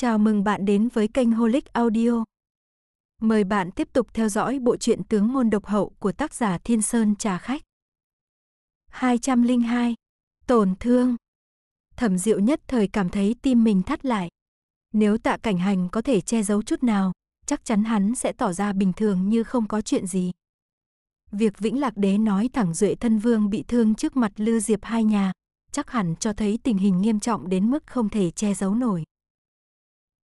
Chào mừng bạn đến với kênh Holic Audio. Mời bạn tiếp tục theo dõi bộ truyện Tướng môn độc hậu của tác giả Thiên Sơn Trà Khách. 202. Tổn thương. Thẩm Diệu nhất thời cảm thấy tim mình thắt lại. Nếu Tạ Cảnh Hành có thể che giấu chút nào, chắc chắn hắn sẽ tỏ ra bình thường như không có chuyện gì. Việc Vĩnh Lạc Đế nói thẳng Duệ Thân Vương bị thương trước mặt Lư Diệp hai nhà, chắc hẳn cho thấy tình hình nghiêm trọng đến mức không thể che giấu nổi.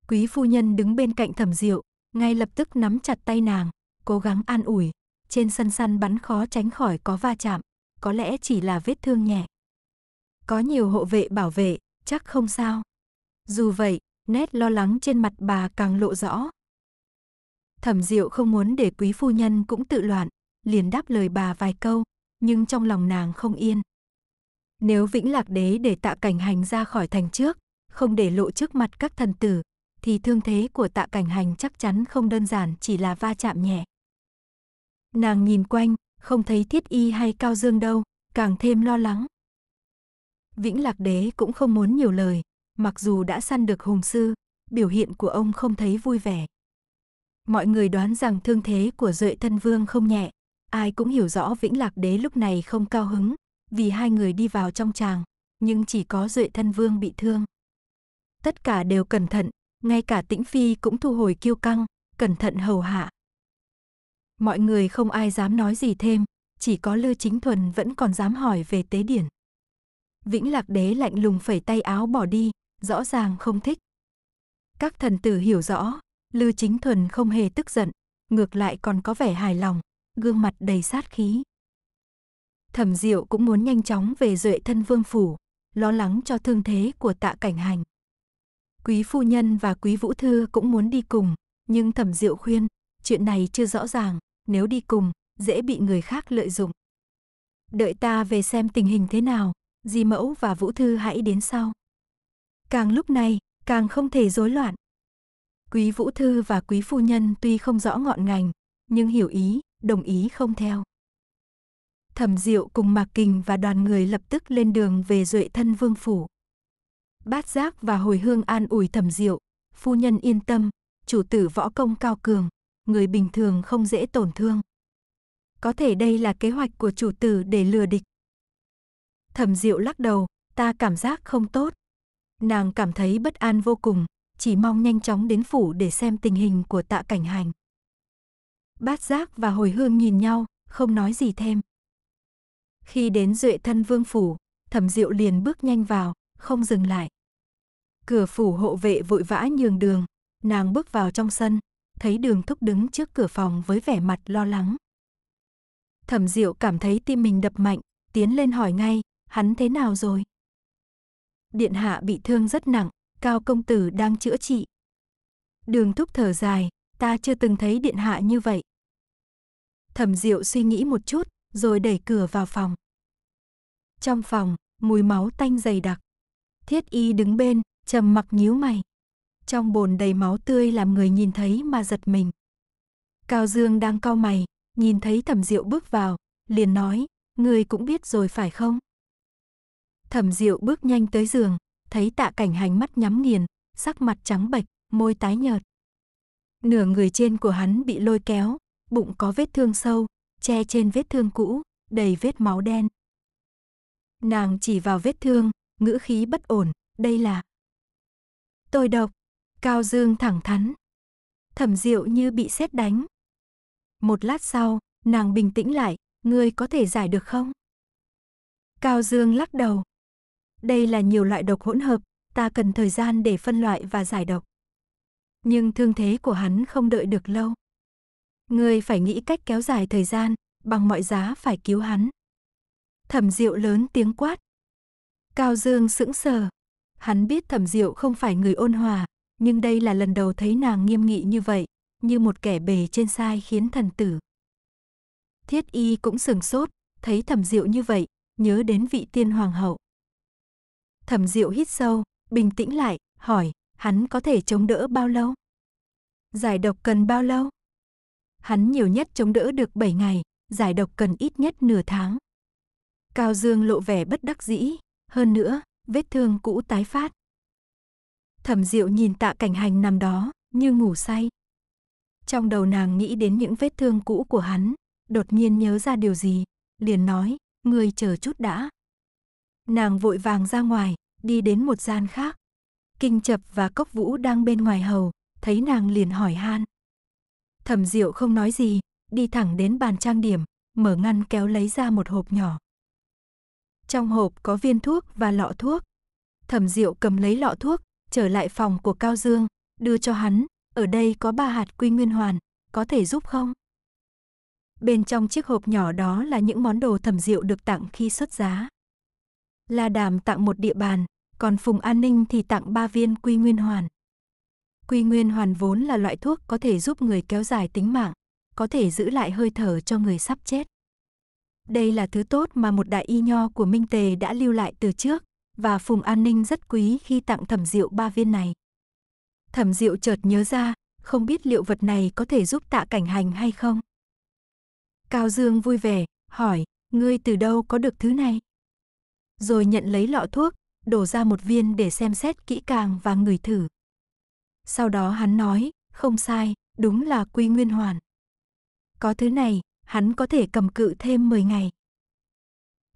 Quý phu nhân đứng bên cạnh thẩm diệu, ngay lập tức nắm chặt tay nàng, cố gắng an ủi. Trên sân săn bắn khó tránh khỏi có va chạm, có lẽ chỉ là vết thương nhẹ. Có nhiều hộ vệ bảo vệ, chắc không sao. Dù vậy, nét lo lắng trên mặt bà càng lộ rõ. Thẩm Diệu không muốn để quý phu nhân cũng tự loạn, liền đáp lời bà vài câu, nhưng trong lòng nàng không yên. Nếu Vĩnh Lạc Đế để tạ cảnh hành ra khỏi thành trước, không để lộ trước mặt các thần tử, thì thương thế của tạ cảnh hành chắc chắn không đơn giản chỉ là va chạm nhẹ. Nàng nhìn quanh, không thấy thiết y hay cao dương đâu, càng thêm lo lắng. Vĩnh Lạc Đế cũng không muốn nhiều lời, mặc dù đã săn được hùng sư, biểu hiện của ông không thấy vui vẻ. Mọi người đoán rằng thương thế của Duệ Thân Vương không nhẹ, ai cũng hiểu rõ Vĩnh Lạc Đế lúc này không cao hứng, vì hai người đi vào trong tràng, nhưng chỉ có Duệ Thân Vương bị thương. Tất cả đều cẩn thận, ngay cả tĩnh phi cũng thu hồi kiêu căng, cẩn thận hầu hạ. Mọi người không ai dám nói gì thêm, chỉ có Lư Chính Thuần vẫn còn dám hỏi về tế điển. Vĩnh Lạc Đế lạnh lùng phẩy tay áo bỏ đi, rõ ràng không thích. Các thần tử hiểu rõ, Lư Chính Thuần không hề tức giận, ngược lại còn có vẻ hài lòng, gương mặt đầy sát khí. Thẩm Diệu cũng muốn nhanh chóng về Duệ Thân Vương phủ, lo lắng cho thương thế của Tạ Cảnh Hành. Quý phu nhân và quý vũ thư cũng muốn đi cùng, nhưng thẩm diệu khuyên, chuyện này chưa rõ ràng, nếu đi cùng, dễ bị người khác lợi dụng. Đợi ta về xem tình hình thế nào, di mẫu và vũ thư hãy đến sau. Càng lúc này, càng không thể rối loạn. Quý vũ thư và quý phu nhân tuy không rõ ngọn ngành, nhưng hiểu ý, đồng ý không theo. Thẩm Diệu cùng Mạc Kình và đoàn người lập tức lên đường về Duệ Thân Vương phủ. Bát giác và hồi hương an ủi thẩm diệu. Phu nhân yên tâm, chủ tử võ công cao cường, người bình thường không dễ tổn thương. Có thể đây là kế hoạch của chủ tử để lừa địch. Thẩm diệu lắc đầu, ta cảm giác không tốt. Nàng cảm thấy bất an vô cùng, chỉ mong nhanh chóng đến phủ để xem tình hình của tạ cảnh hành. Bát giác và hồi hương nhìn nhau, không nói gì thêm. Khi đến duệ thân vương phủ, thẩm diệu liền bước nhanh vào, không dừng lại. Cửa phủ hộ vệ vội vã nhường đường, nàng bước vào trong sân, thấy đường thúc đứng trước cửa phòng với vẻ mặt lo lắng. Thẩm diệu cảm thấy tim mình đập mạnh, tiến lên hỏi ngay, hắn thế nào rồi? Điện hạ bị thương rất nặng, cao công tử đang chữa trị. Đường thúc thở dài, ta chưa từng thấy điện hạ như vậy. Thẩm diệu suy nghĩ một chút, rồi đẩy cửa vào phòng. Trong phòng, mùi máu tanh dày đặc. Thiết y đứng bên, trầm mặc nhíu mày. Trong bồn đầy máu tươi làm người nhìn thấy mà giật mình. Cao Dương đang cau mày, nhìn thấy Thẩm Diệu bước vào, liền nói, người cũng biết rồi phải không? Thẩm Diệu bước nhanh tới giường, thấy tạ cảnh hành mắt nhắm nghiền, sắc mặt trắng bệch, môi tái nhợt. Nửa người trên của hắn bị lôi kéo, bụng có vết thương sâu, che trên vết thương cũ, đầy vết máu đen. Nàng chỉ vào vết thương, ngữ khí bất ổn, đây là Tôi độc, Cao Dương thẳng thắn. Thẩm Diệu như bị sét đánh. Một lát sau, nàng bình tĩnh lại, ngươi có thể giải được không? Cao Dương lắc đầu. Đây là nhiều loại độc hỗn hợp, ta cần thời gian để phân loại và giải độc. Nhưng thương thế của hắn không đợi được lâu. Ngươi phải nghĩ cách kéo dài thời gian, bằng mọi giá phải cứu hắn. Thẩm Diệu lớn tiếng quát, Cao Dương sững sờ. Hắn biết thẩm diệu không phải người ôn hòa, nhưng đây là lần đầu thấy nàng nghiêm nghị như vậy, như một kẻ bề trên sai khiến thần tử. Thiết y cũng sừng sốt, thấy thẩm diệu như vậy, nhớ đến vị tiên hoàng hậu. Thẩm diệu hít sâu, bình tĩnh lại, hỏi, hắn có thể chống đỡ bao lâu? Giải độc cần bao lâu? Hắn nhiều nhất chống đỡ được 7 ngày, giải độc cần ít nhất nửa tháng. Cao Dương lộ vẻ bất đắc dĩ, hơn nữa, vết thương cũ tái phát. Thẩm Diệu nhìn Tạ Cảnh Hành nằm đó, như ngủ say. Trong đầu nàng nghĩ đến những vết thương cũ của hắn, đột nhiên nhớ ra điều gì, liền nói, người chờ chút đã. Nàng vội vàng ra ngoài, đi đến một gian khác. Kinh Chập và Cốc Vũ đang bên ngoài hầu, thấy nàng liền hỏi han. Thẩm Diệu không nói gì, đi thẳng đến bàn trang điểm, mở ngăn kéo lấy ra một hộp nhỏ, trong hộp có viên thuốc và lọ thuốc. Thẩm Diệu cầm lấy lọ thuốc, trở lại phòng của Cao Dương, đưa cho hắn, ở đây có ba hạt quy nguyên hoàn, có thể giúp không? Bên trong chiếc hộp nhỏ đó là những món đồ Thẩm Diệu được tặng khi xuất giá. La Đàm tặng một địa bàn, còn Phùng An Ninh thì tặng ba viên quy nguyên hoàn. Quy nguyên hoàn vốn là loại thuốc có thể giúp người kéo dài tính mạng, có thể giữ lại hơi thở cho người sắp chết. Đây là thứ tốt mà một đại y nho của Minh Tề đã lưu lại từ trước, và Phùng An Ninh rất quý khi tặng Thẩm Diệu ba viên này. Thẩm Diệu chợt nhớ ra, không biết liệu vật này có thể giúp tạ cảnh hành hay không. Cao Dương vui vẻ, hỏi, ngươi từ đâu có được thứ này? Rồi nhận lấy lọ thuốc, đổ ra một viên để xem xét kỹ càng và ngửi thử. Sau đó hắn nói, không sai, đúng là quy nguyên hoàn. Có thứ này, hắn có thể cầm cự thêm 10 ngày.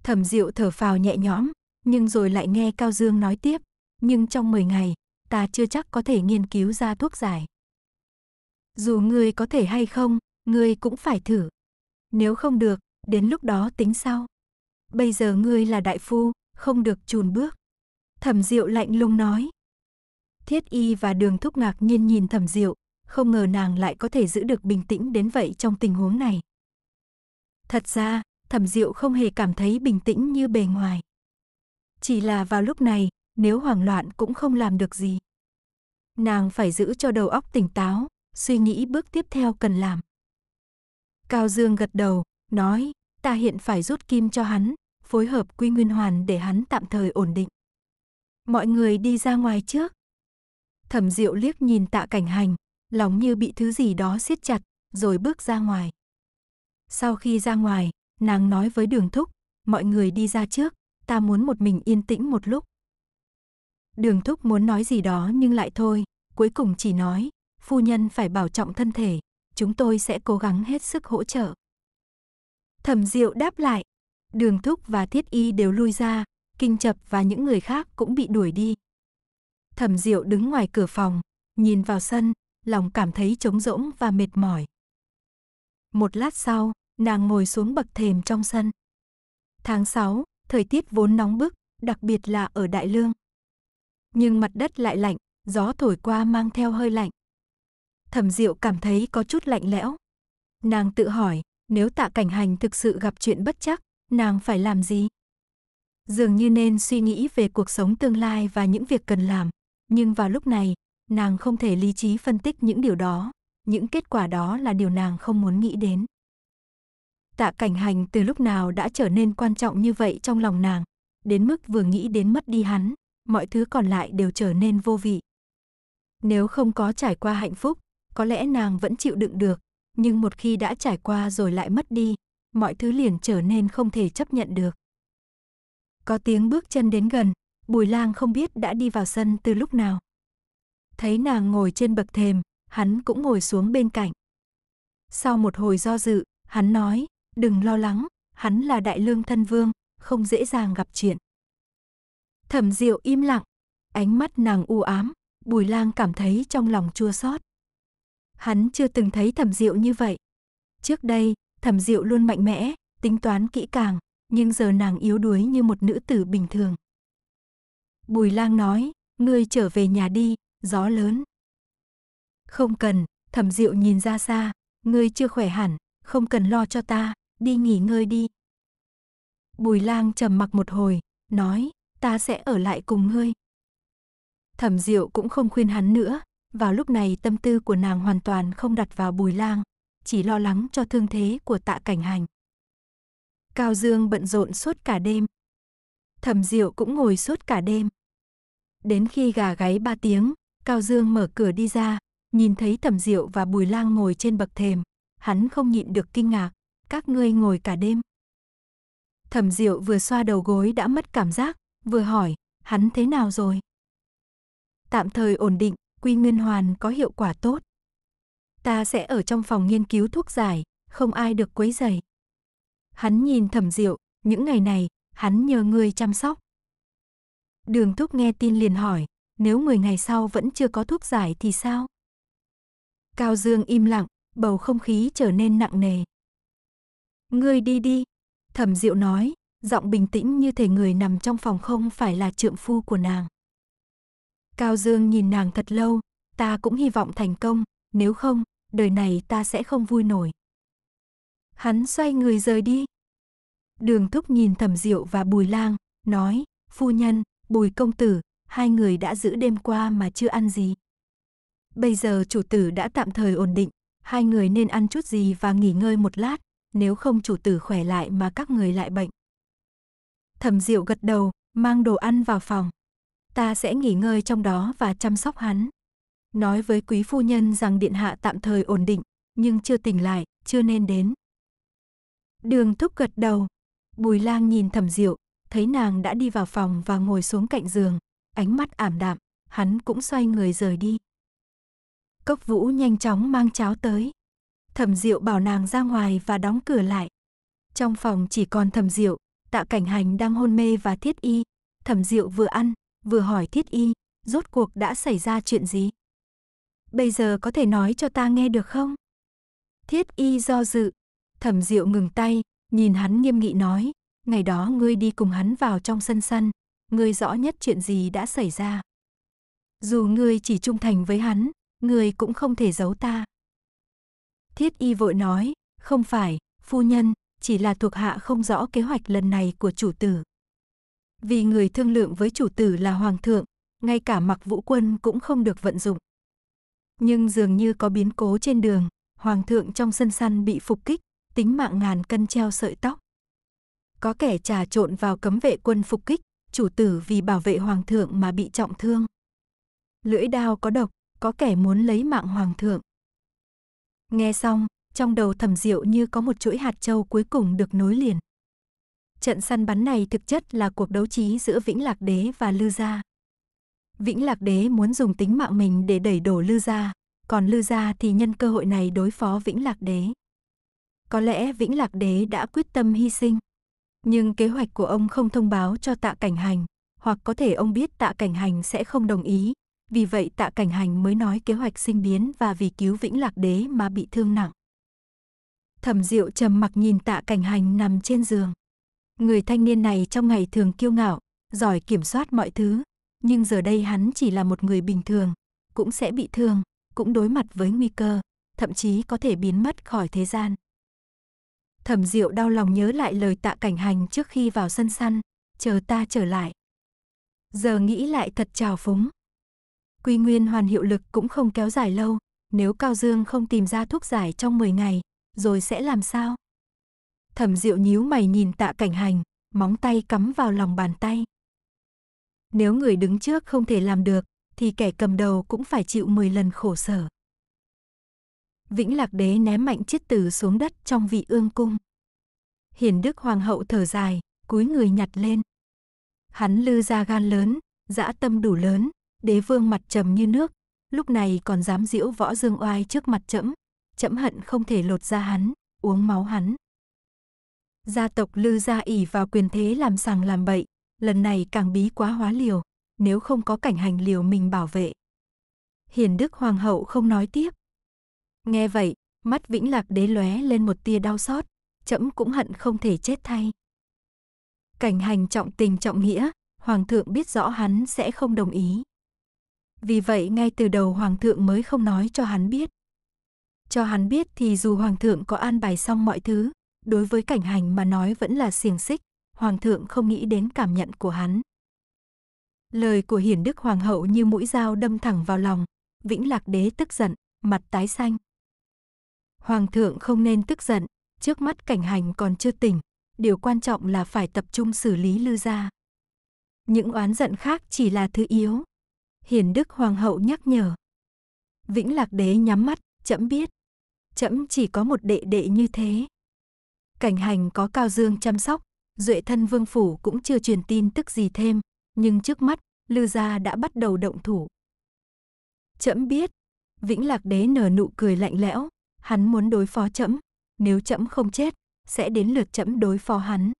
Thẩm Diệu thở phào nhẹ nhõm, nhưng rồi lại nghe Cao Dương nói tiếp, nhưng trong 10 ngày, ta chưa chắc có thể nghiên cứu ra thuốc giải. Dù ngươi có thể hay không, ngươi cũng phải thử. Nếu không được, đến lúc đó tính sau. Bây giờ ngươi là đại phu, không được chùn bước. Thẩm Diệu lạnh lùng nói. Thiết Y và Đường Thúc ngạc nhiên nhìn Thẩm Diệu, không ngờ nàng lại có thể giữ được bình tĩnh đến vậy trong tình huống này. Thật ra, thẩm diệu không hề cảm thấy bình tĩnh như bề ngoài. Chỉ là vào lúc này, nếu hoảng loạn cũng không làm được gì. Nàng phải giữ cho đầu óc tỉnh táo, suy nghĩ bước tiếp theo cần làm. Cao Dương gật đầu, nói, ta hiện phải rút kim cho hắn, phối hợp quy nguyên hoàn để hắn tạm thời ổn định. Mọi người đi ra ngoài trước. Thẩm Diệu liếc nhìn Tạ Cảnh Hành, lòng như bị thứ gì đó siết chặt, rồi bước ra ngoài. Sau khi ra ngoài, nàng nói với đường thúc, mọi người đi ra trước, ta muốn một mình yên tĩnh một lúc. Đường thúc muốn nói gì đó nhưng lại thôi, cuối cùng chỉ nói, phu nhân phải bảo trọng thân thể, chúng tôi sẽ cố gắng hết sức hỗ trợ. Thẩm Diệu đáp lại, Đường Thúc và Thiết Y đều lui ra, Kinh Chập và những người khác cũng bị đuổi đi. Thẩm Diệu đứng ngoài cửa phòng, nhìn vào sân, lòng cảm thấy trống rỗng và mệt mỏi. Một lát sau, nàng ngồi xuống bậc thềm trong sân. Tháng 6, thời tiết vốn nóng bức, đặc biệt là ở Đại Lương. Nhưng mặt đất lại lạnh, gió thổi qua mang theo hơi lạnh. Thẩm Diệu cảm thấy có chút lạnh lẽo. Nàng tự hỏi, nếu tạ cảnh hành thực sự gặp chuyện bất chắc, nàng phải làm gì? Dường như nên suy nghĩ về cuộc sống tương lai và những việc cần làm, nhưng vào lúc này, nàng không thể lý trí phân tích những điều đó những kết quả đó là điều nàng không muốn nghĩ đến. Tạ cảnh hành từ lúc nào đã trở nên quan trọng như vậy trong lòng nàng, đến mức vừa nghĩ đến mất đi hắn, mọi thứ còn lại đều trở nên vô vị. Nếu không có trải qua hạnh phúc, có lẽ nàng vẫn chịu đựng được, nhưng một khi đã trải qua rồi lại mất đi, mọi thứ liền trở nên không thể chấp nhận được. Có tiếng bước chân đến gần, Bùi Lang không biết đã đi vào sân từ lúc nào. Thấy nàng ngồi trên bậc thềm, hắn cũng ngồi xuống bên cạnh. Sau một hồi do dự, hắn nói, đừng lo lắng, hắn là đại lương thân vương, không dễ dàng gặp chuyện. Thẩm Diệu im lặng, ánh mắt nàng u ám, Bùi Lang cảm thấy trong lòng chua xót. Hắn chưa từng thấy Thẩm Diệu như vậy. Trước đây, Thẩm Diệu luôn mạnh mẽ, tính toán kỹ càng, nhưng giờ nàng yếu đuối như một nữ tử bình thường. Bùi Lang nói, ngươi trở về nhà đi, gió lớn. Không cần, thẩm diệu nhìn ra xa, ngươi chưa khỏe hẳn, không cần lo cho ta, đi nghỉ ngơi đi. Bùi lang trầm mặc một hồi, nói, ta sẽ ở lại cùng ngươi. Thẩm diệu cũng không khuyên hắn nữa, vào lúc này tâm tư của nàng hoàn toàn không đặt vào bùi lang, chỉ lo lắng cho thương thế của tạ cảnh hành. Cao Dương bận rộn suốt cả đêm. Thẩm diệu cũng ngồi suốt cả đêm. Đến khi gà gáy ba tiếng, Cao Dương mở cửa đi ra, Nhìn thấy Thẩm Diệu và Bùi Lang ngồi trên bậc thềm, hắn không nhịn được kinh ngạc, các ngươi ngồi cả đêm. Thẩm Diệu vừa xoa đầu gối đã mất cảm giác, vừa hỏi, hắn thế nào rồi? Tạm thời ổn định, quy nguyên hoàn có hiệu quả tốt. Ta sẽ ở trong phòng nghiên cứu thuốc giải, không ai được quấy rầy. Hắn nhìn Thẩm Diệu, những ngày này, hắn nhờ ngươi chăm sóc. Đường Thúc nghe tin liền hỏi, nếu 10 ngày sau vẫn chưa có thuốc giải thì sao? Cao Dương im lặng, bầu không khí trở nên nặng nề. Ngươi đi đi, thẩm diệu nói, giọng bình tĩnh như thể người nằm trong phòng không phải là trượng phu của nàng. Cao Dương nhìn nàng thật lâu, ta cũng hy vọng thành công, nếu không, đời này ta sẽ không vui nổi. Hắn xoay người rời đi. Đường thúc nhìn thẩm diệu và bùi lang, nói, phu nhân, bùi công tử, hai người đã giữ đêm qua mà chưa ăn gì. Bây giờ chủ tử đã tạm thời ổn định, hai người nên ăn chút gì và nghỉ ngơi một lát, nếu không chủ tử khỏe lại mà các người lại bệnh. Thẩm Diệu gật đầu, mang đồ ăn vào phòng. Ta sẽ nghỉ ngơi trong đó và chăm sóc hắn. Nói với quý phu nhân rằng điện hạ tạm thời ổn định, nhưng chưa tỉnh lại, chưa nên đến. Đường thúc gật đầu. Bùi lang nhìn thẩm diệu, thấy nàng đã đi vào phòng và ngồi xuống cạnh giường. Ánh mắt ảm đạm, hắn cũng xoay người rời đi. Cốc Vũ nhanh chóng mang cháo tới. Thẩm Diệu bảo nàng ra ngoài và đóng cửa lại. Trong phòng chỉ còn Thẩm Diệu, Tạ Cảnh Hành đang hôn mê và Thiết Y. Thẩm Diệu vừa ăn, vừa hỏi Thiết Y, rốt cuộc đã xảy ra chuyện gì? Bây giờ có thể nói cho ta nghe được không? Thiết Y do dự, Thẩm Diệu ngừng tay, nhìn hắn nghiêm nghị nói, ngày đó ngươi đi cùng hắn vào trong sân săn, ngươi rõ nhất chuyện gì đã xảy ra. Dù ngươi chỉ trung thành với hắn, người cũng không thể giấu ta. Thiết y vội nói, không phải, phu nhân, chỉ là thuộc hạ không rõ kế hoạch lần này của chủ tử. Vì người thương lượng với chủ tử là hoàng thượng, ngay cả mặc vũ quân cũng không được vận dụng. Nhưng dường như có biến cố trên đường, hoàng thượng trong sân săn bị phục kích, tính mạng ngàn cân treo sợi tóc. Có kẻ trà trộn vào cấm vệ quân phục kích, chủ tử vì bảo vệ hoàng thượng mà bị trọng thương. Lưỡi đao có độc, có kẻ muốn lấy mạng hoàng thượng. Nghe xong, trong đầu thẩm diệu như có một chuỗi hạt châu cuối cùng được nối liền. Trận săn bắn này thực chất là cuộc đấu trí giữa Vĩnh Lạc Đế và Lư Gia. Vĩnh Lạc Đế muốn dùng tính mạng mình để đẩy đổ Lư Gia, còn Lư Gia thì nhân cơ hội này đối phó Vĩnh Lạc Đế. Có lẽ Vĩnh Lạc Đế đã quyết tâm hy sinh. Nhưng kế hoạch của ông không thông báo cho tạ cảnh hành, hoặc có thể ông biết tạ cảnh hành sẽ không đồng ý, vì vậy tạ cảnh hành mới nói kế hoạch sinh biến và vì cứu vĩnh lạc đế mà bị thương nặng. Thẩm diệu trầm mặc nhìn tạ cảnh hành nằm trên giường. Người thanh niên này trong ngày thường kiêu ngạo, giỏi kiểm soát mọi thứ, nhưng giờ đây hắn chỉ là một người bình thường, cũng sẽ bị thương, cũng đối mặt với nguy cơ, thậm chí có thể biến mất khỏi thế gian. Thẩm Diệu đau lòng nhớ lại lời tạ cảnh hành trước khi vào sân săn, chờ ta trở lại. Giờ nghĩ lại thật trào phúng, quy nguyên hoàn hiệu lực cũng không kéo dài lâu, nếu Cao Dương không tìm ra thuốc giải trong 10 ngày, rồi sẽ làm sao? Thẩm Diệu nhíu mày nhìn Tạ Cảnh Hành, móng tay cắm vào lòng bàn tay. Nếu người đứng trước không thể làm được, thì kẻ cầm đầu cũng phải chịu 10 lần khổ sở. Vĩnh Lạc Đế ném mạnh chiếc tử xuống đất trong vị ương cung. Hiền Đức Hoàng hậu thở dài, cúi người nhặt lên. Hắn lư ra gan lớn, dã tâm đủ lớn, Đế vương mặt trầm như nước, lúc này còn dám diễu võ dương oai trước mặt trẫm, trẫm hận không thể lột ra hắn, uống máu hắn. Gia tộc Lư gia ỉ vào quyền thế làm sàng làm bậy, lần này càng bí quá hóa liều, nếu không có cảnh hành liều mình bảo vệ. Hiền Đức Hoàng hậu không nói tiếp. Nghe vậy, mắt Vĩnh Lạc đế lóe lên một tia đau xót, trẫm cũng hận không thể chết thay. Cảnh hành trọng tình trọng nghĩa, Hoàng thượng biết rõ hắn sẽ không đồng ý. Vì vậy ngay từ đầu hoàng thượng mới không nói cho hắn biết. Cho hắn biết thì dù hoàng thượng có an bài xong mọi thứ, đối với cảnh hành mà nói vẫn là xiềng xích, hoàng thượng không nghĩ đến cảm nhận của hắn. Lời của hiển đức hoàng hậu như mũi dao đâm thẳng vào lòng, vĩnh lạc đế tức giận, mặt tái xanh. Hoàng thượng không nên tức giận, trước mắt cảnh hành còn chưa tỉnh, điều quan trọng là phải tập trung xử lý lư gia. Những oán giận khác chỉ là thứ yếu, Hiền Đức Hoàng hậu nhắc nhở. Vĩnh Lạc đế nhắm mắt, chậm biết. Chậm chỉ có một đệ đệ như thế. Cảnh hành có Cao Dương chăm sóc, Duệ thân vương phủ cũng chưa truyền tin tức gì thêm, nhưng trước mắt, Lư gia đã bắt đầu động thủ. Chậm biết, Vĩnh Lạc đế nở nụ cười lạnh lẽo, hắn muốn đối phó chậm, nếu chậm không chết, sẽ đến lượt chậm đối phó hắn.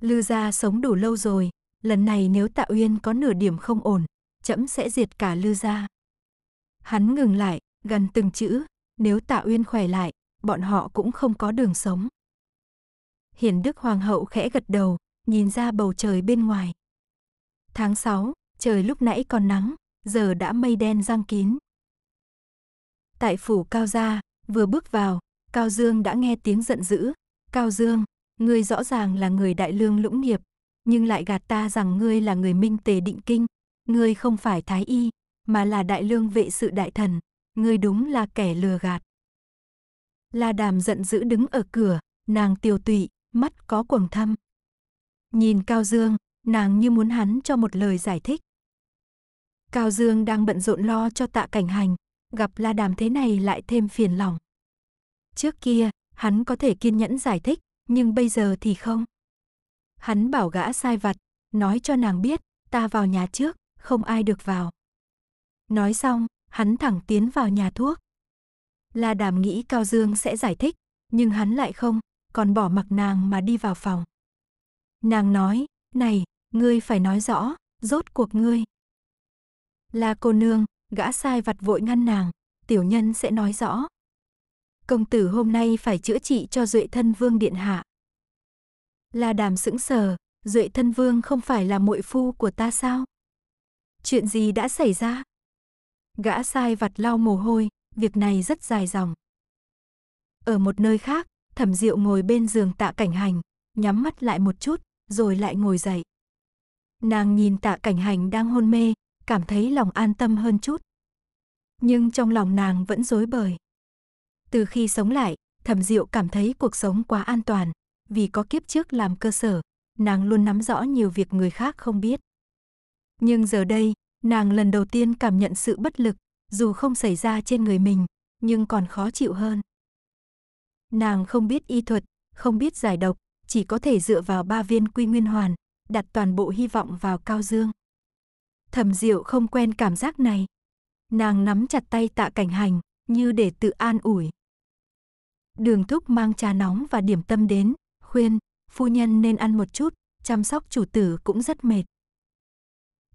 Lư gia sống đủ lâu rồi, lần này nếu Tạ Uyên có nửa điểm không ổn, trẫm sẽ diệt cả lư gia. Hắn ngừng lại, gần từng chữ, nếu tạ uyên khỏe lại, bọn họ cũng không có đường sống. Hiền Đức Hoàng hậu khẽ gật đầu, nhìn ra bầu trời bên ngoài. Tháng 6, trời lúc nãy còn nắng, giờ đã mây đen giăng kín. Tại phủ Cao Gia, vừa bước vào, Cao Dương đã nghe tiếng giận dữ. Cao Dương, ngươi rõ ràng là người đại lương lũng nghiệp, nhưng lại gạt ta rằng ngươi là người minh tề định kinh, ngươi không phải thái y, mà là đại lương vệ sự đại thần, ngươi đúng là kẻ lừa gạt. La đàm giận dữ đứng ở cửa, nàng tiều tụy, mắt có quầng thâm. Nhìn Cao Dương, nàng như muốn hắn cho một lời giải thích. Cao Dương đang bận rộn lo cho tạ cảnh hành, gặp la đàm thế này lại thêm phiền lòng. Trước kia, hắn có thể kiên nhẫn giải thích, nhưng bây giờ thì không. Hắn bảo gã sai vặt, nói cho nàng biết, ta vào nhà trước, không ai được vào. Nói xong, hắn thẳng tiến vào nhà thuốc. La Đàm nghĩ Cao Dương sẽ giải thích, nhưng hắn lại không, còn bỏ mặc nàng mà đi vào phòng. Nàng nói, này, ngươi phải nói rõ, rốt cuộc ngươi. La cô nương, gã sai vặt vội ngăn nàng, tiểu nhân sẽ nói rõ. Công tử hôm nay phải chữa trị cho Duệ Thân Vương Điện Hạ. La Đàm sững sờ, Duệ Thân Vương không phải là muội phu của ta sao? Chuyện gì đã xảy ra? Gã sai vặt lau mồ hôi, việc này rất dài dòng. Ở một nơi khác, thẩm diệu ngồi bên giường tạ cảnh hành, nhắm mắt lại một chút, rồi lại ngồi dậy. Nàng nhìn tạ cảnh hành đang hôn mê, cảm thấy lòng an tâm hơn chút. Nhưng trong lòng nàng vẫn rối bời. Từ khi sống lại, thẩm diệu cảm thấy cuộc sống quá an toàn, vì có kiếp trước làm cơ sở, nàng luôn nắm rõ nhiều việc người khác không biết. Nhưng giờ đây, Nàng lần đầu tiên cảm nhận sự bất lực, dù không xảy ra trên người mình, nhưng còn khó chịu hơn. Nàng không biết y thuật, không biết giải độc, chỉ có thể dựa vào ba viên quy nguyên hoàn, đặt toàn bộ hy vọng vào cao dương. Thẩm Diệu không quen cảm giác này. Nàng nắm chặt tay tạ cảnh hành, như để tự an ủi. Đường thúc mang trà nóng và điểm tâm đến, khuyên, phu nhân nên ăn một chút, chăm sóc chủ tử cũng rất mệt.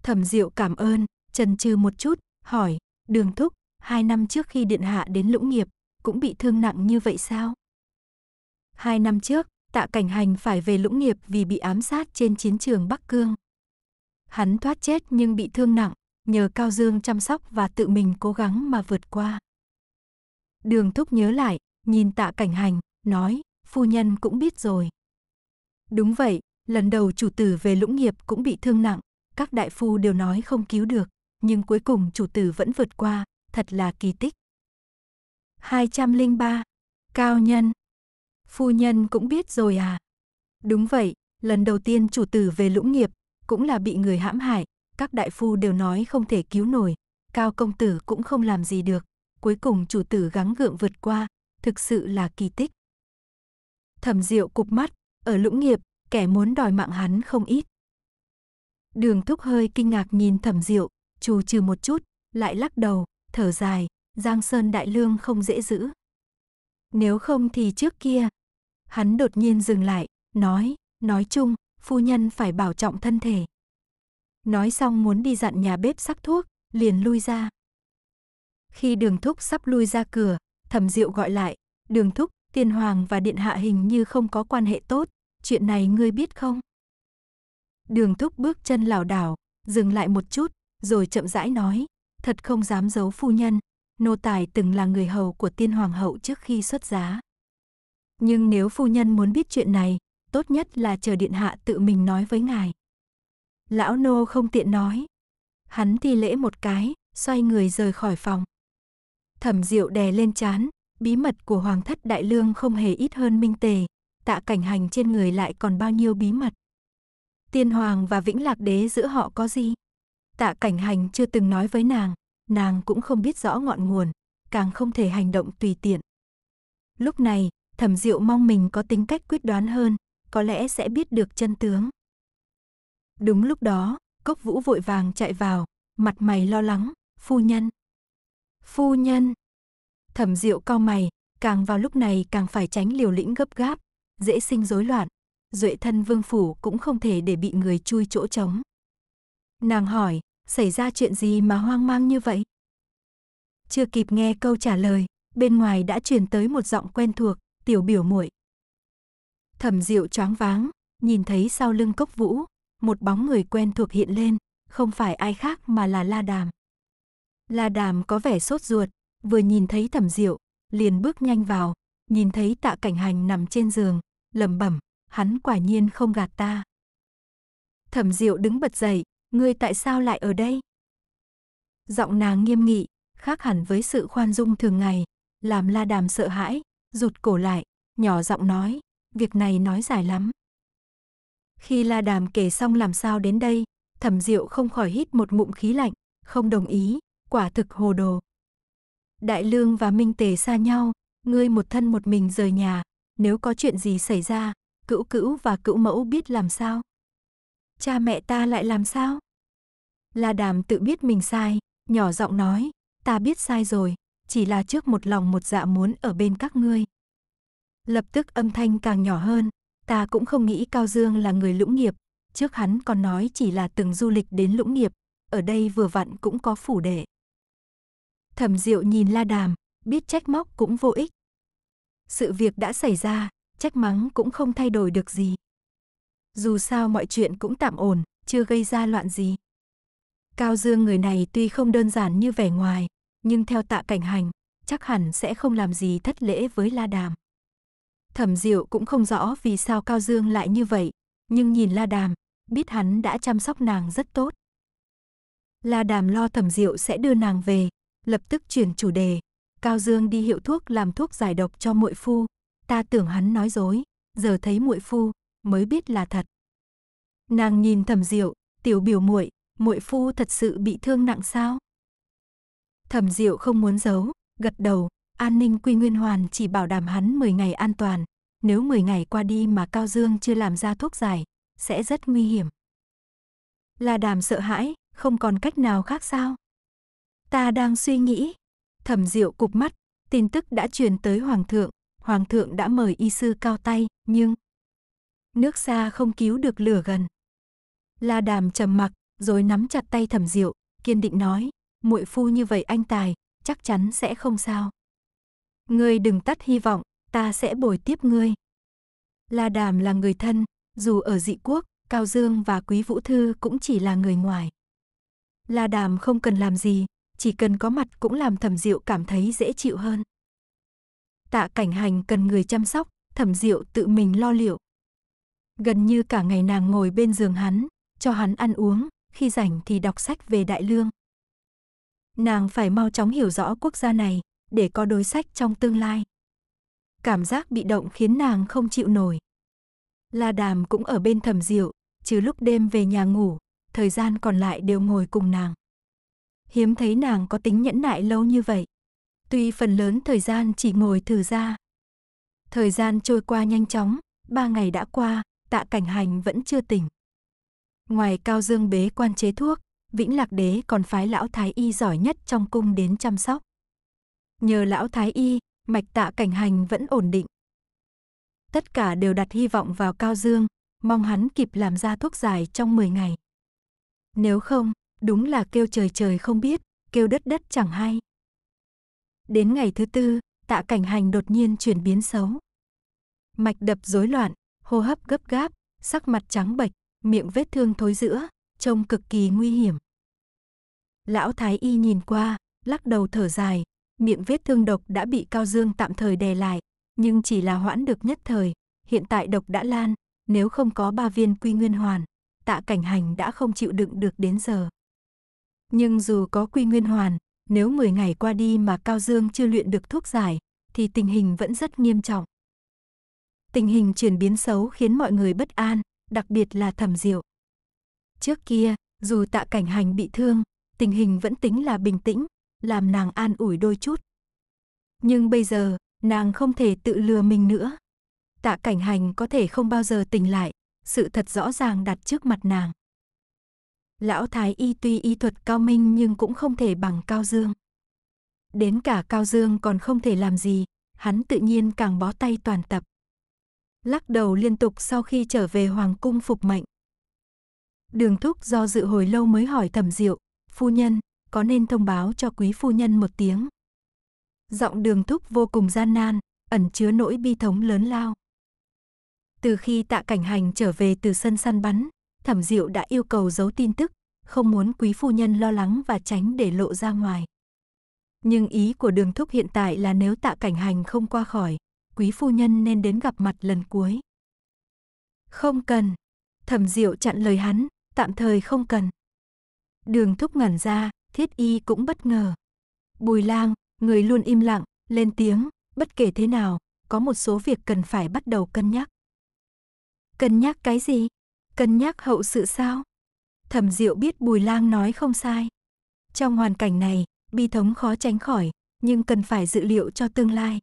Thẩm Diệu cảm ơn, chần chừ một chút, hỏi, đường thúc, hai năm trước khi Điện Hạ đến Lũng Nghiệp, cũng bị thương nặng như vậy sao? Hai năm trước, tạ cảnh hành phải về Lũng Nghiệp vì bị ám sát trên chiến trường Bắc Cương. Hắn thoát chết nhưng bị thương nặng, nhờ Cao Dương chăm sóc và tự mình cố gắng mà vượt qua. Đường thúc nhớ lại, nhìn tạ cảnh hành, nói, phu nhân cũng biết rồi. Đúng vậy, lần đầu chủ tử về lũng nghiệp cũng bị thương nặng, các đại phu đều nói không cứu được, nhưng cuối cùng chủ tử vẫn vượt qua, thật là kỳ tích. 203. Cao nhân. Phu nhân cũng biết rồi à? Đúng vậy, lần đầu tiên chủ tử về lũng nghiệp, cũng là bị người hãm hại, các đại phu đều nói không thể cứu nổi, cao công tử cũng không làm gì được, cuối cùng chủ tử gắng gượng vượt qua, thực sự là kỳ tích. Thẩm Diệu cục mắt, ở lũng nghiệp, kẻ muốn đòi mạng hắn không ít, Đường thúc hơi kinh ngạc nhìn thẩm diệu, trù trừ một chút, lại lắc đầu, thở dài, Giang Sơn Đại Lương không dễ giữ. Nếu không thì trước kia. Hắn đột nhiên dừng lại, nói, nói chung, phu nhân phải bảo trọng thân thể. Nói xong muốn đi dặn nhà bếp sắc thuốc, liền lui ra. Khi đường thúc sắp lui ra cửa, thẩm diệu gọi lại, đường thúc, tiên hoàng và điện hạ hình như không có quan hệ tốt, chuyện này ngươi biết không? Đường thúc bước chân lảo đảo, dừng lại một chút, rồi chậm rãi nói, thật không dám giấu phu nhân, nô tài từng là người hầu của tiên hoàng hậu trước khi xuất giá. Nhưng nếu phu nhân muốn biết chuyện này, tốt nhất là chờ điện hạ tự mình nói với ngài. Lão nô không tiện nói. Hắn thi lễ một cái, xoay người rời khỏi phòng. Thẩm Diệu đè lên chán, bí mật của Hoàng thất Đại Lương không hề ít hơn Minh Tề, tạ cảnh hành trên người lại còn bao nhiêu bí mật tiên hoàng và vĩnh lạc đế giữa họ có gì? Tạ cảnh hành chưa từng nói với nàng, nàng cũng không biết rõ ngọn nguồn, càng không thể hành động tùy tiện. Lúc này, thẩm diệu mong mình có tính cách quyết đoán hơn, có lẽ sẽ biết được chân tướng. Đúng lúc đó, cốc vũ vội vàng chạy vào, mặt mày lo lắng, phu nhân. Phu nhân. Thẩm diệu cao mày, càng vào lúc này càng phải tránh liều lĩnh gấp gáp, dễ sinh rối loạn, duệ thân vương phủ cũng không thể để bị người chui chỗ trống. Nàng hỏi, xảy ra chuyện gì mà hoang mang như vậy? Chưa kịp nghe câu trả lời, bên ngoài đã truyền tới một giọng quen thuộc, tiểu biểu muội. Thẩm Diệu choáng váng, nhìn thấy sau lưng Cốc Vũ, một bóng người quen thuộc hiện lên, không phải ai khác mà là La Đàm. La Đàm có vẻ sốt ruột, vừa nhìn thấy Thẩm Diệu, liền bước nhanh vào, nhìn thấy Tạ Cảnh Hành nằm trên giường, lẩm bẩm, hắn quả nhiên không gạt ta. Thẩm Diệu đứng bật dậy, ngươi tại sao lại ở đây? Giọng nàng nghiêm nghị, khác hẳn với sự khoan dung thường ngày, làm La Đàm sợ hãi, rụt cổ lại, nhỏ giọng nói, việc này nói dài lắm. Khi La Đàm kể xong làm sao đến đây, Thẩm Diệu không khỏi hít một mụm khí lạnh, không đồng ý, quả thực hồ đồ. Đại Lương và Minh Tề xa nhau, ngươi một thân một mình rời nhà, nếu có chuyện gì xảy ra, cữu cữu và cữu mẫu biết làm sao? Cha mẹ ta lại làm sao? La Đàm tự biết mình sai, nhỏ giọng nói, ta biết sai rồi, chỉ là trước một lòng một dạ muốn ở bên các ngươi. Lập tức âm thanh càng nhỏ hơn, ta cũng không nghĩ Cao Dương là người lũng nghiệp, trước hắn còn nói chỉ là từng du lịch đến lũng nghiệp, ở đây vừa vặn cũng có phủ đệ. Thẩm Diệu nhìn La Đàm, biết trách móc cũng vô ích. Sự việc đã xảy ra, trách mắng cũng không thay đổi được gì. Dù sao mọi chuyện cũng tạm ổn, chưa gây ra loạn gì. Cao Dương người này tuy không đơn giản như vẻ ngoài, nhưng theo tạ cảnh hành, chắc hẳn sẽ không làm gì thất lễ với La Đàm. Thẩm Diệu cũng không rõ vì sao Cao Dương lại như vậy, nhưng nhìn La Đàm, biết hắn đã chăm sóc nàng rất tốt. La Đàm lo Thẩm Diệu sẽ đưa nàng về, lập tức chuyển chủ đề, Cao Dương đi hiệu thuốc làm thuốc giải độc cho muội phu, ta tưởng hắn nói dối, giờ thấy muội phu, mới biết là thật. Nàng nhìn Thẩm Diệu, tiểu biểu muội, muội phu thật sự bị thương nặng sao? Thẩm Diệu không muốn giấu, gật đầu, an ninh quy nguyên hoàn chỉ bảo đảm hắn 10 ngày an toàn, nếu 10 ngày qua đi mà Cao Dương chưa làm ra thuốc giải, sẽ rất nguy hiểm. Là đàm sợ hãi, không còn cách nào khác sao? Ta đang suy nghĩ. Thẩm Diệu cục mắt, tin tức đã truyền tới Hoàng thượng, hoàng thượng đã mời y sư cao tay, nhưng nước xa không cứu được lửa gần. La Đàm trầm mặc, rồi nắm chặt tay Thẩm Diệu, kiên định nói, muội phu như vậy anh tài, chắc chắn sẽ không sao. Ngươi đừng tắt hy vọng, ta sẽ bồi tiếp ngươi. La Đàm là người thân, dù ở dị quốc, Cao Dương và Quý Vũ Thư cũng chỉ là người ngoài. La Đàm không cần làm gì, chỉ cần có mặt cũng làm Thẩm Diệu cảm thấy dễ chịu hơn tạ cảnh hành cần người chăm sóc, thẩm diệu tự mình lo liệu. Gần như cả ngày nàng ngồi bên giường hắn, cho hắn ăn uống, khi rảnh thì đọc sách về đại lương. Nàng phải mau chóng hiểu rõ quốc gia này để có đối sách trong tương lai. Cảm giác bị động khiến nàng không chịu nổi. La Đàm cũng ở bên thẩm diệu, chứ lúc đêm về nhà ngủ, thời gian còn lại đều ngồi cùng nàng. Hiếm thấy nàng có tính nhẫn nại lâu như vậy tuy phần lớn thời gian chỉ ngồi thử ra. Thời gian trôi qua nhanh chóng, ba ngày đã qua, tạ cảnh hành vẫn chưa tỉnh. Ngoài cao dương bế quan chế thuốc, Vĩnh Lạc Đế còn phái lão thái y giỏi nhất trong cung đến chăm sóc. Nhờ lão thái y, mạch tạ cảnh hành vẫn ổn định. Tất cả đều đặt hy vọng vào Cao Dương, mong hắn kịp làm ra thuốc dài trong 10 ngày. Nếu không, đúng là kêu trời trời không biết, kêu đất đất chẳng hay. Đến ngày thứ tư, tạ cảnh hành đột nhiên chuyển biến xấu. Mạch đập rối loạn, hô hấp gấp gáp, sắc mặt trắng bệch, miệng vết thương thối giữa, trông cực kỳ nguy hiểm. Lão Thái Y nhìn qua, lắc đầu thở dài, miệng vết thương độc đã bị Cao Dương tạm thời đè lại, nhưng chỉ là hoãn được nhất thời, hiện tại độc đã lan, nếu không có ba viên quy nguyên hoàn, tạ cảnh hành đã không chịu đựng được đến giờ. Nhưng dù có quy nguyên hoàn, nếu 10 ngày qua đi mà Cao Dương chưa luyện được thuốc giải, thì tình hình vẫn rất nghiêm trọng. Tình hình chuyển biến xấu khiến mọi người bất an, đặc biệt là thẩm diệu. Trước kia, dù tạ cảnh hành bị thương, tình hình vẫn tính là bình tĩnh, làm nàng an ủi đôi chút. Nhưng bây giờ, nàng không thể tự lừa mình nữa. Tạ cảnh hành có thể không bao giờ tỉnh lại, sự thật rõ ràng đặt trước mặt nàng lão thái y tuy y thuật cao minh nhưng cũng không thể bằng Cao Dương. Đến cả Cao Dương còn không thể làm gì, hắn tự nhiên càng bó tay toàn tập. Lắc đầu liên tục sau khi trở về hoàng cung phục mệnh. Đường thúc do dự hồi lâu mới hỏi thẩm diệu, phu nhân, có nên thông báo cho quý phu nhân một tiếng. Giọng đường thúc vô cùng gian nan, ẩn chứa nỗi bi thống lớn lao. Từ khi tạ cảnh hành trở về từ sân săn bắn, Thẩm Diệu đã yêu cầu giấu tin tức, không muốn quý phu nhân lo lắng và tránh để lộ ra ngoài. Nhưng ý của đường thúc hiện tại là nếu tạ cảnh hành không qua khỏi, quý phu nhân nên đến gặp mặt lần cuối. Không cần. Thẩm Diệu chặn lời hắn, tạm thời không cần. Đường thúc ngẩn ra, thiết y cũng bất ngờ. Bùi lang, người luôn im lặng, lên tiếng, bất kể thế nào, có một số việc cần phải bắt đầu cân nhắc. Cân nhắc cái gì? Cân nhắc hậu sự sao? Thẩm Diệu biết Bùi Lang nói không sai. Trong hoàn cảnh này, bi thống khó tránh khỏi, nhưng cần phải dự liệu cho tương lai.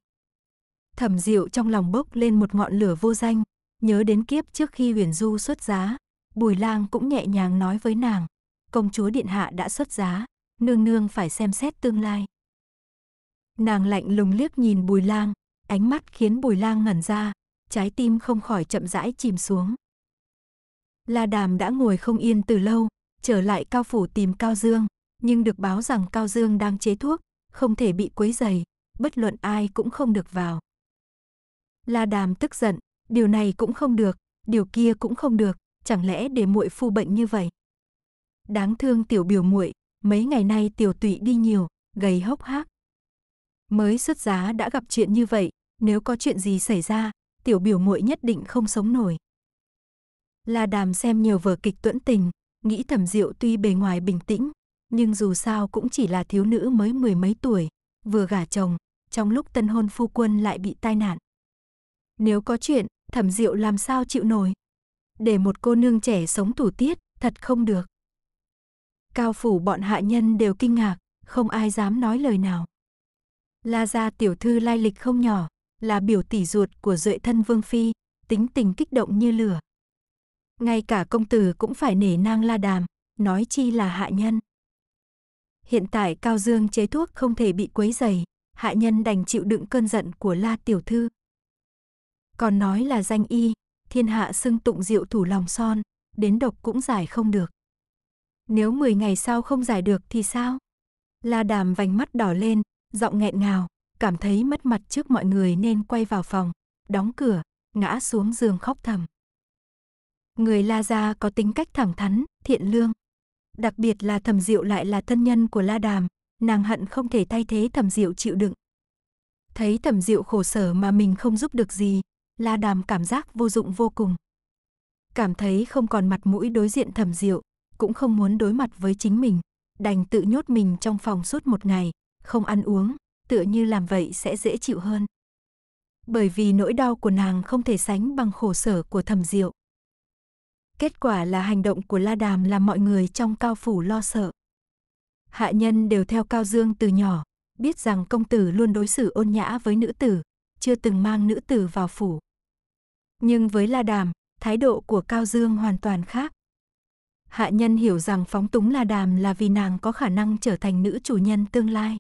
Thẩm Diệu trong lòng bốc lên một ngọn lửa vô danh, nhớ đến kiếp trước khi Huyền Du xuất giá, Bùi Lang cũng nhẹ nhàng nói với nàng, công chúa điện hạ đã xuất giá, nương nương phải xem xét tương lai. Nàng lạnh lùng liếc nhìn Bùi Lang, ánh mắt khiến Bùi Lang ngẩn ra, trái tim không khỏi chậm rãi chìm xuống. La Đàm đã ngồi không yên từ lâu, trở lại Cao Phủ tìm Cao Dương, nhưng được báo rằng Cao Dương đang chế thuốc, không thể bị quấy dày, bất luận ai cũng không được vào. La Đàm tức giận, điều này cũng không được, điều kia cũng không được, chẳng lẽ để muội phu bệnh như vậy? Đáng thương tiểu biểu muội, mấy ngày nay tiểu tụy đi nhiều, gầy hốc hác. Mới xuất giá đã gặp chuyện như vậy, nếu có chuyện gì xảy ra, tiểu biểu muội nhất định không sống nổi. La Đàm xem nhiều vở kịch tuẫn tình, nghĩ thẩm diệu tuy bề ngoài bình tĩnh, nhưng dù sao cũng chỉ là thiếu nữ mới mười mấy tuổi, vừa gả chồng, trong lúc tân hôn phu quân lại bị tai nạn. Nếu có chuyện, thẩm diệu làm sao chịu nổi? Để một cô nương trẻ sống thủ tiết, thật không được. Cao phủ bọn hạ nhân đều kinh ngạc, không ai dám nói lời nào. La gia tiểu thư lai lịch không nhỏ, là biểu tỷ ruột của duệ thân Vương Phi, tính tình kích động như lửa, ngay cả công tử cũng phải nể nang la đàm, nói chi là hạ nhân. Hiện tại Cao Dương chế thuốc không thể bị quấy dày, hạ nhân đành chịu đựng cơn giận của La Tiểu Thư. Còn nói là danh y, thiên hạ xưng tụng rượu thủ lòng son, đến độc cũng giải không được. Nếu 10 ngày sau không giải được thì sao? La đàm vành mắt đỏ lên, giọng nghẹn ngào, cảm thấy mất mặt trước mọi người nên quay vào phòng, đóng cửa, ngã xuống giường khóc thầm. Người La Gia có tính cách thẳng thắn, thiện lương. Đặc biệt là thẩm diệu lại là thân nhân của La Đàm, nàng hận không thể thay thế thẩm diệu chịu đựng. Thấy thẩm diệu khổ sở mà mình không giúp được gì, La Đàm cảm giác vô dụng vô cùng. Cảm thấy không còn mặt mũi đối diện thẩm diệu, cũng không muốn đối mặt với chính mình, đành tự nhốt mình trong phòng suốt một ngày, không ăn uống, tựa như làm vậy sẽ dễ chịu hơn. Bởi vì nỗi đau của nàng không thể sánh bằng khổ sở của thẩm diệu, Kết quả là hành động của La Đàm làm mọi người trong cao phủ lo sợ. Hạ nhân đều theo Cao Dương từ nhỏ, biết rằng công tử luôn đối xử ôn nhã với nữ tử, chưa từng mang nữ tử vào phủ. Nhưng với La Đàm, thái độ của Cao Dương hoàn toàn khác. Hạ nhân hiểu rằng phóng túng La Đàm là vì nàng có khả năng trở thành nữ chủ nhân tương lai.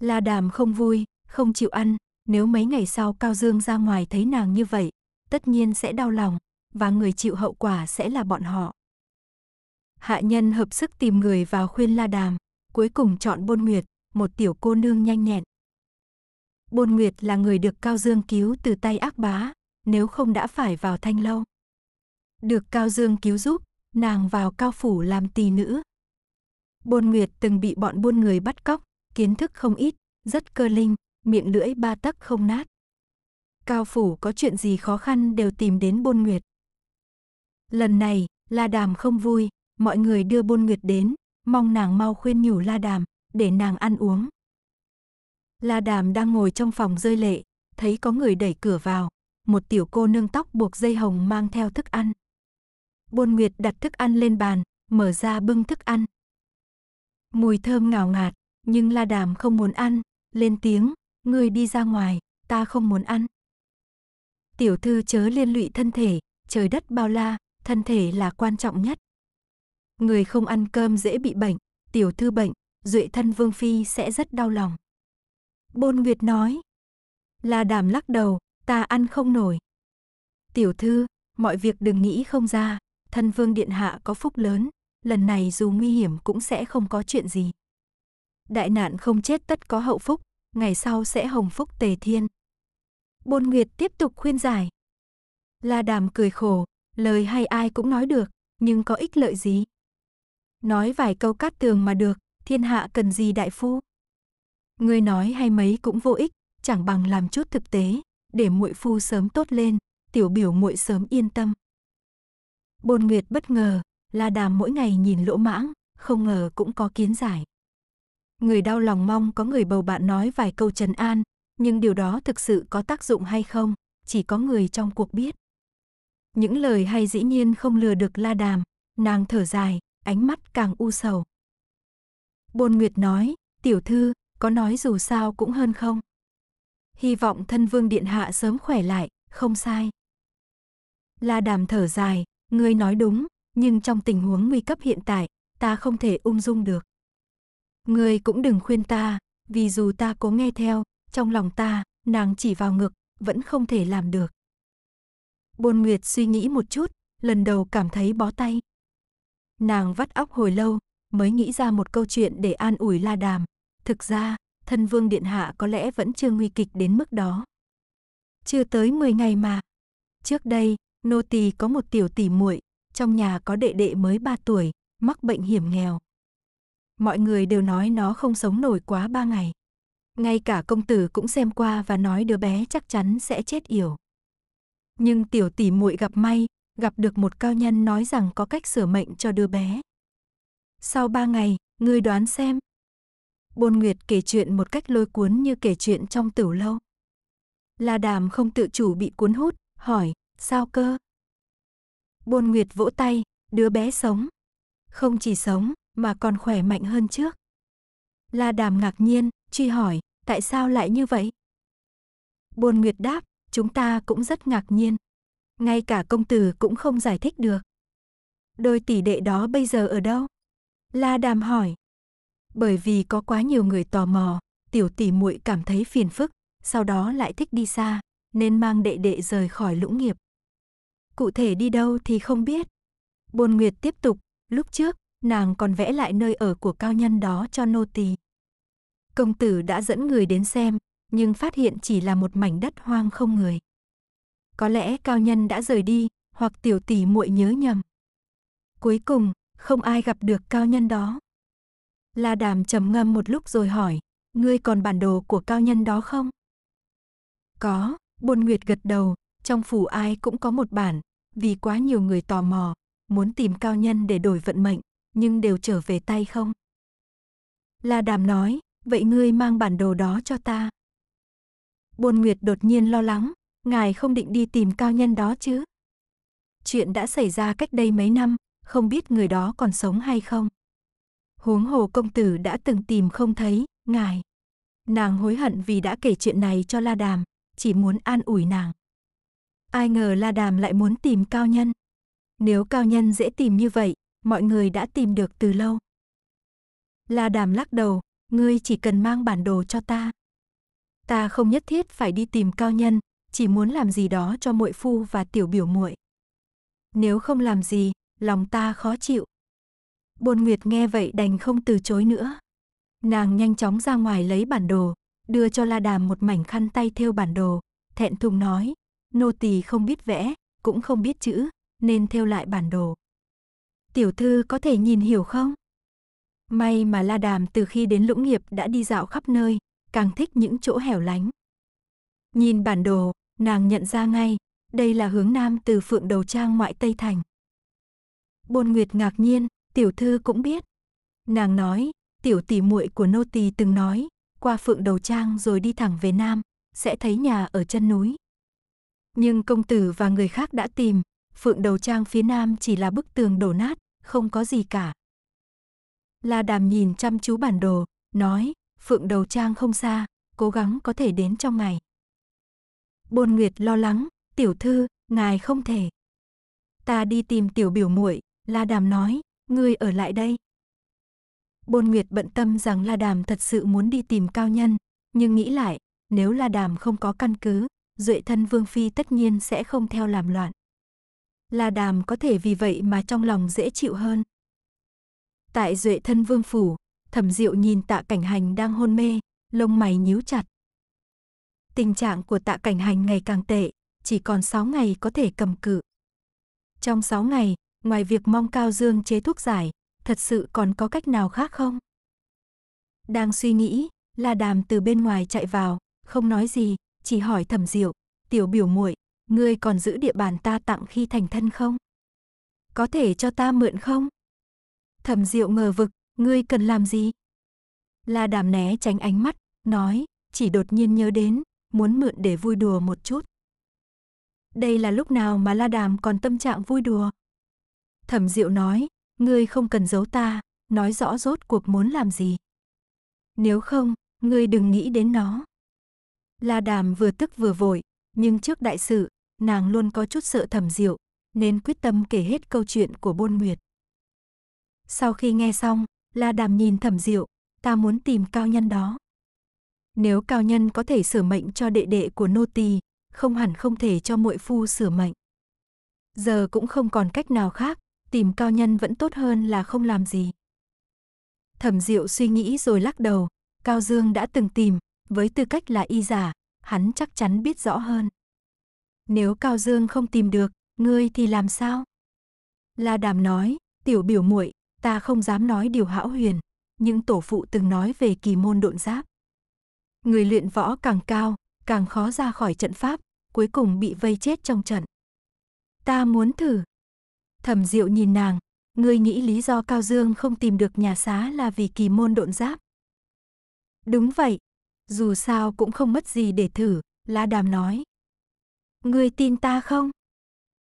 La Đàm không vui, không chịu ăn, nếu mấy ngày sau Cao Dương ra ngoài thấy nàng như vậy, tất nhiên sẽ đau lòng, và người chịu hậu quả sẽ là bọn họ. Hạ nhân hợp sức tìm người vào khuyên la đàm, cuối cùng chọn Bôn Nguyệt, một tiểu cô nương nhanh nhẹn. Bôn Nguyệt là người được Cao Dương cứu từ tay ác bá, nếu không đã phải vào thanh lâu. Được Cao Dương cứu giúp, nàng vào Cao Phủ làm tỳ nữ. Bôn Nguyệt từng bị bọn buôn người bắt cóc, kiến thức không ít, rất cơ linh, miệng lưỡi ba tấc không nát. Cao Phủ có chuyện gì khó khăn đều tìm đến Bôn Nguyệt. Lần này, La Đàm không vui, mọi người đưa Bôn Nguyệt đến, mong nàng mau khuyên nhủ La Đàm, để nàng ăn uống. La Đàm đang ngồi trong phòng rơi lệ, thấy có người đẩy cửa vào, một tiểu cô nương tóc buộc dây hồng mang theo thức ăn. Bôn Nguyệt đặt thức ăn lên bàn, mở ra bưng thức ăn. Mùi thơm ngào ngạt, nhưng La Đàm không muốn ăn, lên tiếng, người đi ra ngoài, ta không muốn ăn. Tiểu thư chớ liên lụy thân thể, trời đất bao la, thân thể là quan trọng nhất. Người không ăn cơm dễ bị bệnh, tiểu thư bệnh, duệ thân vương phi sẽ rất đau lòng. Bôn Nguyệt nói. Là đảm lắc đầu, ta ăn không nổi. Tiểu thư, mọi việc đừng nghĩ không ra, thân vương điện hạ có phúc lớn, lần này dù nguy hiểm cũng sẽ không có chuyện gì. Đại nạn không chết tất có hậu phúc, ngày sau sẽ hồng phúc tề thiên. Bôn Nguyệt tiếp tục khuyên giải. La Đàm cười khổ, lời hay ai cũng nói được, nhưng có ích lợi gì? Nói vài câu cát tường mà được, thiên hạ cần gì đại phu? Ngươi nói hay mấy cũng vô ích, chẳng bằng làm chút thực tế, để muội phu sớm tốt lên, tiểu biểu muội sớm yên tâm. Bôn Nguyệt bất ngờ, La Đàm mỗi ngày nhìn lỗ mãng, không ngờ cũng có kiến giải. Người đau lòng mong có người bầu bạn nói vài câu trấn an, nhưng điều đó thực sự có tác dụng hay không, chỉ có người trong cuộc biết. Những lời hay dĩ nhiên không lừa được la đàm, nàng thở dài, ánh mắt càng u sầu. Bôn Nguyệt nói, tiểu thư, có nói dù sao cũng hơn không? Hy vọng thân vương điện hạ sớm khỏe lại, không sai. La đàm thở dài, ngươi nói đúng, nhưng trong tình huống nguy cấp hiện tại, ta không thể ung dung được. Ngươi cũng đừng khuyên ta, vì dù ta cố nghe theo, trong lòng ta, nàng chỉ vào ngực, vẫn không thể làm được. Bôn Nguyệt suy nghĩ một chút, lần đầu cảm thấy bó tay. Nàng vắt óc hồi lâu, mới nghĩ ra một câu chuyện để an ủi La Đàm. Thực ra, thân vương điện hạ có lẽ vẫn chưa nguy kịch đến mức đó. Chưa tới 10 ngày mà. Trước đây, nô tỳ có một tiểu tỷ muội, trong nhà có đệ đệ mới 3 tuổi, mắc bệnh hiểm nghèo. Mọi người đều nói nó không sống nổi quá 3 ngày. Ngay cả công tử cũng xem qua và nói đứa bé chắc chắn sẽ chết yểu nhưng tiểu tỷ muội gặp may, gặp được một cao nhân nói rằng có cách sửa mệnh cho đứa bé. Sau ba ngày, ngươi đoán xem. Bôn Nguyệt kể chuyện một cách lôi cuốn như kể chuyện trong tửu lâu. La Đàm không tự chủ bị cuốn hút, hỏi, sao cơ? Bôn Nguyệt vỗ tay, đứa bé sống. Không chỉ sống, mà còn khỏe mạnh hơn trước. La Đàm ngạc nhiên, truy hỏi, tại sao lại như vậy? Bôn Nguyệt đáp, chúng ta cũng rất ngạc nhiên. Ngay cả công tử cũng không giải thích được. Đôi tỷ đệ đó bây giờ ở đâu? La Đàm hỏi. Bởi vì có quá nhiều người tò mò, tiểu tỷ muội cảm thấy phiền phức, sau đó lại thích đi xa, nên mang đệ đệ rời khỏi lũng nghiệp. Cụ thể đi đâu thì không biết. Bồn Nguyệt tiếp tục, lúc trước, nàng còn vẽ lại nơi ở của cao nhân đó cho nô tỳ. Công tử đã dẫn người đến xem, nhưng phát hiện chỉ là một mảnh đất hoang không người. Có lẽ cao nhân đã rời đi, hoặc tiểu tỷ muội nhớ nhầm. Cuối cùng, không ai gặp được cao nhân đó. La Đàm trầm ngâm một lúc rồi hỏi, ngươi còn bản đồ của cao nhân đó không? Có, Bôn Nguyệt gật đầu, trong phủ ai cũng có một bản, vì quá nhiều người tò mò, muốn tìm cao nhân để đổi vận mệnh, nhưng đều trở về tay không. La Đàm nói, vậy ngươi mang bản đồ đó cho ta. Bôn Nguyệt đột nhiên lo lắng, ngài không định đi tìm cao nhân đó chứ? Chuyện đã xảy ra cách đây mấy năm, không biết người đó còn sống hay không. Huống hồ công tử đã từng tìm không thấy, ngài. Nàng hối hận vì đã kể chuyện này cho La Đàm, chỉ muốn an ủi nàng. Ai ngờ La Đàm lại muốn tìm cao nhân. Nếu cao nhân dễ tìm như vậy, mọi người đã tìm được từ lâu. La Đàm lắc đầu, ngươi chỉ cần mang bản đồ cho ta ta không nhất thiết phải đi tìm cao nhân, chỉ muốn làm gì đó cho muội phu và tiểu biểu muội. Nếu không làm gì, lòng ta khó chịu. Bôn Nguyệt nghe vậy đành không từ chối nữa. Nàng nhanh chóng ra ngoài lấy bản đồ, đưa cho La Đàm một mảnh khăn tay theo bản đồ, thẹn thùng nói, nô tỳ không biết vẽ, cũng không biết chữ, nên theo lại bản đồ. Tiểu thư có thể nhìn hiểu không? May mà La Đàm từ khi đến Lũng Nghiệp đã đi dạo khắp nơi, càng thích những chỗ hẻo lánh. Nhìn bản đồ, nàng nhận ra ngay, đây là hướng nam từ phượng đầu trang ngoại Tây Thành. Bôn Nguyệt ngạc nhiên, tiểu thư cũng biết. Nàng nói, tiểu tỷ muội của nô tỳ từng nói, qua phượng đầu trang rồi đi thẳng về nam, sẽ thấy nhà ở chân núi. Nhưng công tử và người khác đã tìm, phượng đầu trang phía nam chỉ là bức tường đổ nát, không có gì cả. La Đàm nhìn chăm chú bản đồ, nói, Phượng Đầu Trang không xa, cố gắng có thể đến trong ngày. Bôn Nguyệt lo lắng, "Tiểu thư, ngài không thể." "Ta đi tìm tiểu biểu muội," La Đàm nói, "ngươi ở lại đây." Bôn Nguyệt bận tâm rằng La Đàm thật sự muốn đi tìm cao nhân, nhưng nghĩ lại, nếu La Đàm không có căn cứ, duệ thân Vương Phi tất nhiên sẽ không theo làm loạn. La Đàm có thể vì vậy mà trong lòng dễ chịu hơn. Tại duệ thân Vương Phủ, Thẩm Diệu nhìn Tạ Cảnh Hành đang hôn mê, lông mày nhíu chặt. Tình trạng của Tạ Cảnh Hành ngày càng tệ, chỉ còn 6 ngày có thể cầm cự. Trong 6 ngày, ngoài việc mong Cao Dương chế thuốc giải, thật sự còn có cách nào khác không? Đang suy nghĩ, La Đàm từ bên ngoài chạy vào, không nói gì, chỉ hỏi Thẩm Diệu, "Tiểu biểu muội, ngươi còn giữ địa bàn ta tặng khi thành thân không? Có thể cho ta mượn không?" Thẩm Diệu ngờ vực, Ngươi cần làm gì? La đàm né tránh ánh mắt, nói, chỉ đột nhiên nhớ đến, muốn mượn để vui đùa một chút. Đây là lúc nào mà La đàm còn tâm trạng vui đùa? Thẩm diệu nói, ngươi không cần giấu ta, nói rõ rốt cuộc muốn làm gì. Nếu không, ngươi đừng nghĩ đến nó. La đàm vừa tức vừa vội, nhưng trước đại sự, nàng luôn có chút sợ thẩm diệu, nên quyết tâm kể hết câu chuyện của bôn nguyệt. Sau khi nghe xong, La Đàm nhìn Thẩm Diệu, ta muốn tìm cao nhân đó. Nếu cao nhân có thể sửa mệnh cho đệ đệ của nô tỳ, không hẳn không thể cho muội phu sửa mệnh. Giờ cũng không còn cách nào khác, tìm cao nhân vẫn tốt hơn là không làm gì. Thẩm Diệu suy nghĩ rồi lắc đầu, Cao Dương đã từng tìm, với tư cách là y giả, hắn chắc chắn biết rõ hơn. Nếu Cao Dương không tìm được, ngươi thì làm sao? La Đàm nói, tiểu biểu muội, ta không dám nói điều hão huyền, những tổ phụ từng nói về kỳ môn độn giáp. Người luyện võ càng cao, càng khó ra khỏi trận pháp, cuối cùng bị vây chết trong trận. Ta muốn thử. Thẩm Diệu nhìn nàng, ngươi nghĩ lý do Cao Dương không tìm được nhà xá là vì kỳ môn độn giáp. Đúng vậy, dù sao cũng không mất gì để thử, La Đàm nói. Ngươi tin ta không?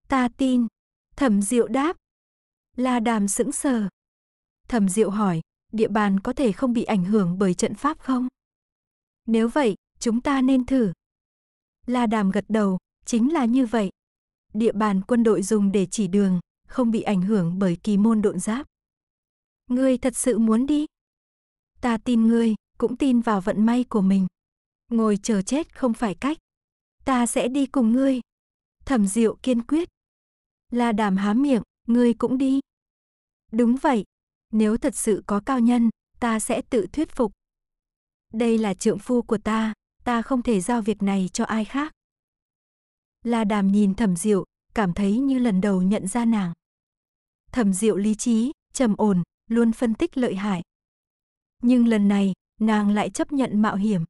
Ta tin, Thẩm Diệu đáp. La Đàm sững sờ, Thẩm Diệu hỏi, địa bàn có thể không bị ảnh hưởng bởi trận pháp không? Nếu vậy, chúng ta nên thử. La Đàm gật đầu, chính là như vậy. Địa bàn quân đội dùng để chỉ đường, không bị ảnh hưởng bởi kỳ môn độn giáp. Ngươi thật sự muốn đi? Ta tin ngươi, cũng tin vào vận may của mình. Ngồi chờ chết không phải cách. Ta sẽ đi cùng ngươi. Thẩm Diệu kiên quyết. La Đàm há miệng, ngươi cũng đi. Đúng vậy, nếu thật sự có cao nhân, ta sẽ tự thuyết phục. Đây là trượng phu của ta, ta không thể giao việc này cho ai khác. La Đàm nhìn Thẩm Diệu, cảm thấy như lần đầu nhận ra nàng. Thẩm Diệu lý trí, trầm ổn, luôn phân tích lợi hại. Nhưng lần này, nàng lại chấp nhận mạo hiểm.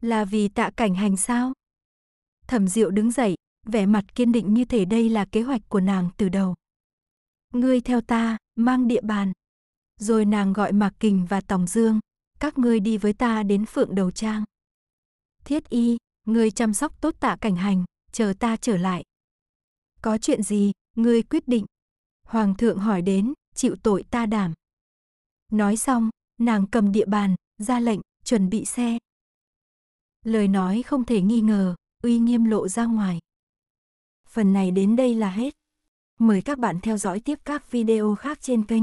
Là vì tạ cảnh hành sao? Thẩm Diệu đứng dậy, vẻ mặt kiên định như thể đây là kế hoạch của nàng từ đầu. Ngươi theo ta, mang địa bàn. Rồi nàng gọi Mạc Kình và Tòng Dương, các ngươi đi với ta đến phượng đầu trang. Thiết y, ngươi chăm sóc tốt tạ cảnh hành, chờ ta trở lại. Có chuyện gì, ngươi quyết định. Hoàng thượng hỏi đến, chịu tội ta đảm. Nói xong, nàng cầm địa bàn, ra lệnh, chuẩn bị xe. Lời nói không thể nghi ngờ, uy nghiêm lộ ra ngoài. Phần này đến đây là hết. Mời các bạn theo dõi tiếp các video khác trên kênh.